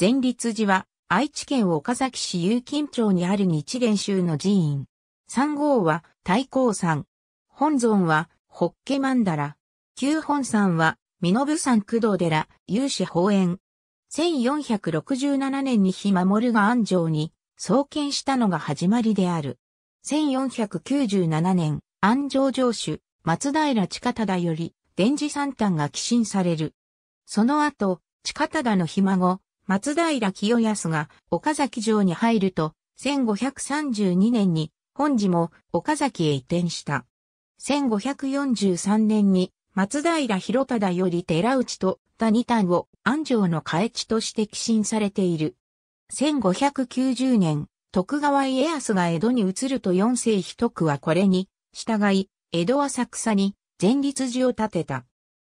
前立寺は、愛知県岡崎市有金町にある日蓮宗の寺院。三号は、太閤山。本尊は、ホッケマンダラ。旧本山は、身延山工藤寺、有志法園。1467年に日守が安城に創建したのが始まりである。1497年、安城城主、松平近忠より、伝示三端が寄進される。その後、近忠の日孫、松平清康が岡崎城に入ると、1532年に本寺も岡崎へ移転した。1543年に松平広忠より寺内と田二丹を安城の替え地として寄進されている。1590年、徳川家康が江戸に移ると四世一区はこれに、従い、江戸浅草に前立寺を建てた。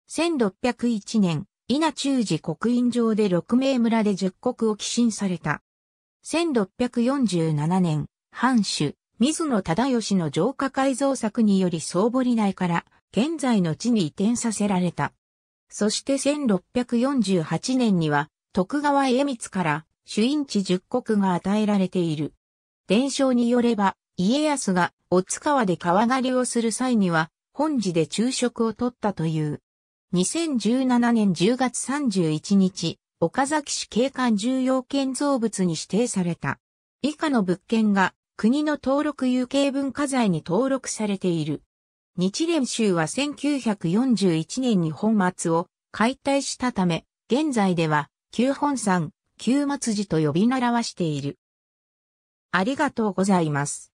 1601年、稲中寺国印上で六名村で十国を寄進された。1647年、藩主、水野忠義の城下改造策により総堀内から現在の地に移転させられた。そして1648年には徳川家光から主因地十国が与えられている。伝承によれば家康がお津川で川狩りをする際には本寺で昼食をとったという。2017年10月31日、岡崎市景観重要建造物に指定された。以下の物件が国の登録有形文化財に登録されている。日蓮宗は1941年に本末を解体したため、現在では旧本山、旧末寺と呼び習わしている。ありがとうございます。